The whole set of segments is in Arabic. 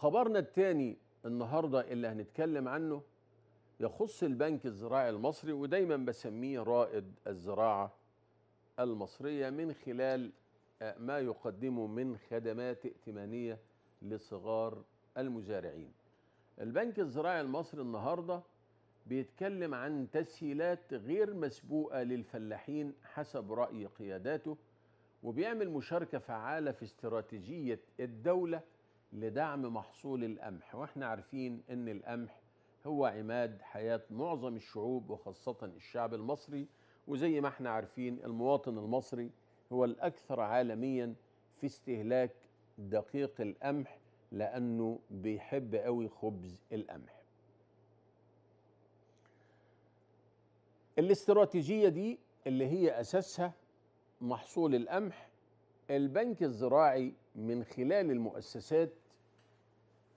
خبرنا الثاني النهارده اللي هنتكلم عنه يخص البنك الزراعي المصري ودايما بسميه رائد الزراعه المصريه من خلال آه، ما يقدمه من خدمات ائتمانيه لصغار المزارعين. البنك الزراعي المصري النهارده بيتكلم عن تسهيلات غير مسبوقه للفلاحين حسب راي قياداته وبيعمل مشاركه فعاله في استراتيجيه الدوله لدعم محصول القمح واحنا عارفين ان القمح هو عماد حياة معظم الشعوب وخاصة الشعب المصري وزي ما احنا عارفين المواطن المصري هو الأكثر عالميا في استهلاك دقيق القمح لأنه بيحب قوي خبز القمح الاستراتيجية دي اللي هي أساسها محصول القمح البنك الزراعي من خلال المؤسسات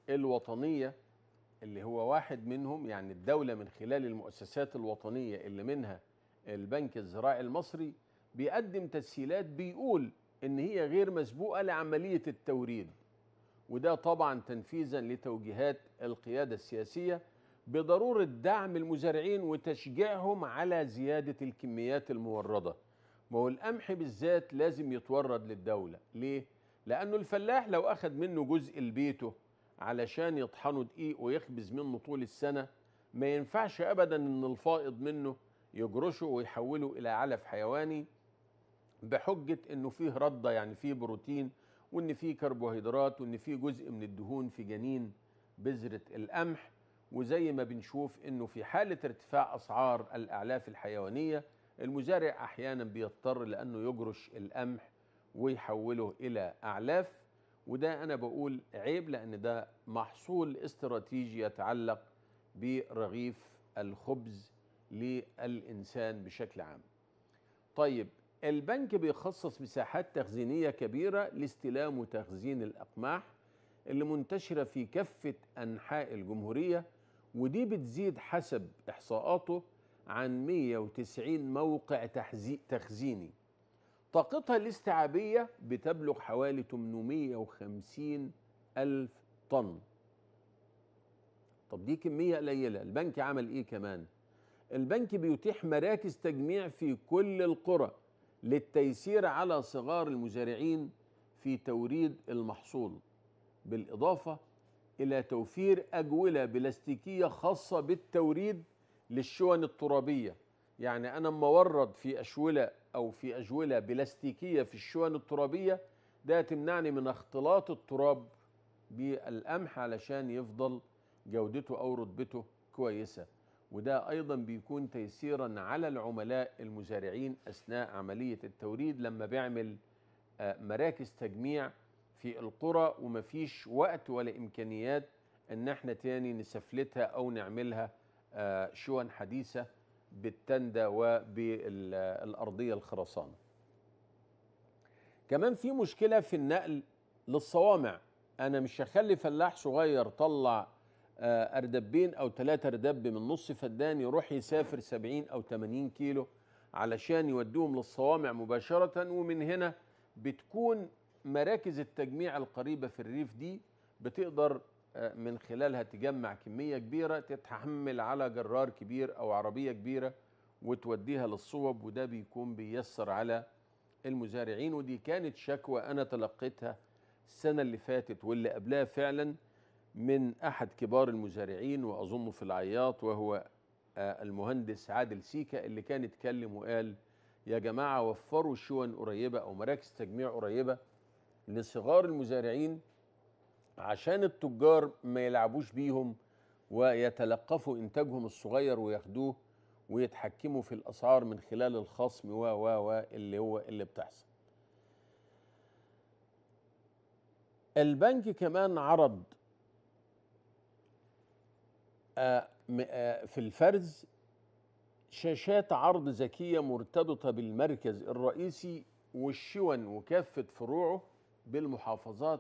الوطنيه اللي هو واحد منهم يعني الدوله من خلال المؤسسات الوطنيه اللي منها البنك الزراعي المصري بيقدم تسهيلات بيقول ان هي غير مسبوقه لعمليه التوريد وده طبعا تنفيذا لتوجيهات القياده السياسيه بضروره دعم المزارعين وتشجيعهم على زياده الكميات المورده ما هو القمح بالذات لازم يتورد للدولة ليه؟ لأنه الفلاح لو اخذ منه جزء لبيته علشان يطحنه دقيق ويخبز منه طول السنة ما ينفعش أبدا إن الفائض منه يجرشه ويحوله إلى علف حيواني بحجة إنه فيه ردة يعني فيه بروتين وإن فيه كربوهيدرات وإن فيه جزء من الدهون في جنين بذرة القمح وزي ما بنشوف إنه في حالة ارتفاع أسعار الأعلاف الحيوانية المزارع أحيانا بيضطر لأنه يجرش القمح ويحوله إلى أعلاف وده أنا بقول عيب لأن ده محصول استراتيجي يتعلق برغيف الخبز للإنسان بشكل عام طيب البنك بيخصص مساحات تخزينية كبيرة لاستلام وتخزين الأقماح اللي منتشرة في كافة أنحاء الجمهورية ودي بتزيد حسب إحصاءاته عن 190 موقع تخزيني طاقتها الاستيعابية بتبلغ حوالي 850 ألف طن طب دي كمية قليلة البنك عمل إيه كمان البنك بيتيح مراكز تجميع في كل القرى للتيسير على صغار المزارعين في توريد المحصول بالإضافة إلى توفير أجولة بلاستيكية خاصة بالتوريد للشون الترابية يعني أنا أما أورد في أشولة أو في أجولة بلاستيكية في الشون الترابية ده تمنعني من اختلاط التراب بالقمح علشان يفضل جودته أو رتبته كويسة وده أيضا بيكون تيسيرا على العملاء المزارعين أثناء عملية التوريد لما بيعمل آه، مراكز تجميع في القرى ومفيش وقت ولا إمكانيات ان احنا تاني نسفلتها او نعملها آه، شون حديثة بالتندة وبالأرضية الخرسانة كمان في مشكلة في النقل للصوامع أنا مش هخلي فلاح صغير طلع آه، أردبين أو ثلاثة أردب من نص فدان يروح يسافر 70 أو 80 كيلو علشان يودوهم للصوامع مباشرة ومن هنا بتكون مراكز التجميع القريبة في الريف دي بتقدر آه، من خلالها تجمع كمية كبيرة تتحمل على جرار كبير أو عربية كبيرة وتوديها للصوب وده بيكون بيسر على المزارعين ودي كانت شكوى أنا تلقيتها السنة اللي فاتت واللي قبلها فعلا من أحد كبار المزارعين وأظنه في العياط وهو آه، المهندس عادل سيكا اللي كان اتكلم وقال يا جماعة وفروا شون قريبة أو مراكز تجميع قريبة لصغار المزارعين عشان التجار ما يلعبوش بيهم ويتلقفوا انتاجهم الصغير وياخدوه ويتحكموا في الاسعار من خلال الخصم و و و اللي هو اللي بتحصل. البنك كمان عرض آه، آه، في الفرز شاشات عرض ذكيه مرتبطه بالمركز الرئيسي والشون وكافه فروعه بالمحافظات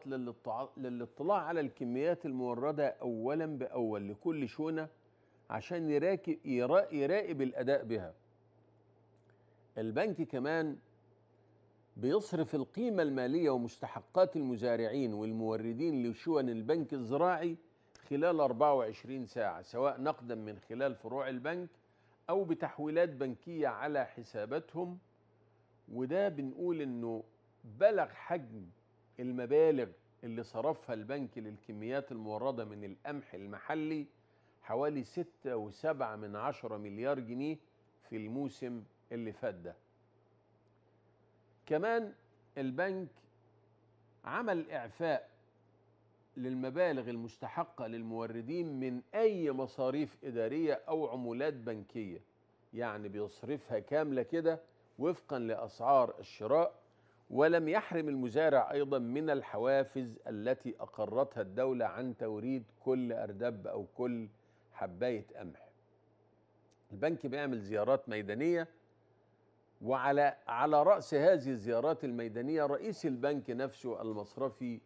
للاطلاع على الكميات الموردة أولا بأول لكل شونة عشان يراقب يراقب الأداء بها البنك كمان بيصرف القيمة المالية ومستحقات المزارعين والموردين لشون البنك الزراعي خلال 24 ساعة سواء نقدا من خلال فروع البنك أو بتحويلات بنكية على حساباتهم وده بنقول إنه بلغ حجم المبالغ اللي صرفها البنك للكميات الموردة من القمح المحلي حوالي 6.7 من عشرة مليار جنيه في الموسم اللي فات ده كمان البنك عمل إعفاء للمبالغ المستحقة للموردين من أي مصاريف إدارية أو عمولات بنكية يعني بيصرفها كاملة كده وفقا لأسعار الشراء ولم يحرم المزارع أيضا من الحوافز التي أقرتها الدولة عن توريد كل أردب أو كل حباية قمح البنك بيعمل زيارات ميدانية وعلى على رأس هذه الزيارات الميدانية رئيس البنك نفسه المصرفي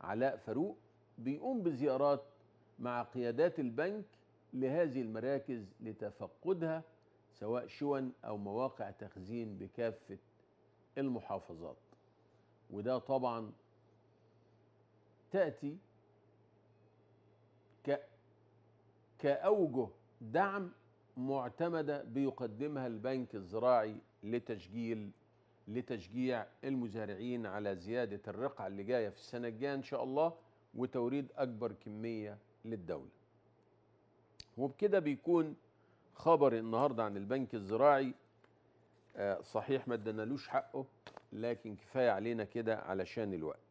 علاء فاروق بيقوم بزيارات مع قيادات البنك لهذه المراكز لتفقدها سواء شون أو مواقع تخزين بكافة المحافظات وده طبعا تأتي ك كأوجه دعم معتمدة بيقدمها البنك الزراعي لتشجيل لتشجيع المزارعين على زيادة الرقعة اللي جاية في السنة الجاية إن شاء الله وتوريد أكبر كمية للدولة وبكده بيكون خبر النهاردة عن البنك الزراعي آه، صحيح ما ادنالوش حقه لكن كفايه علينا كده علشان الوقت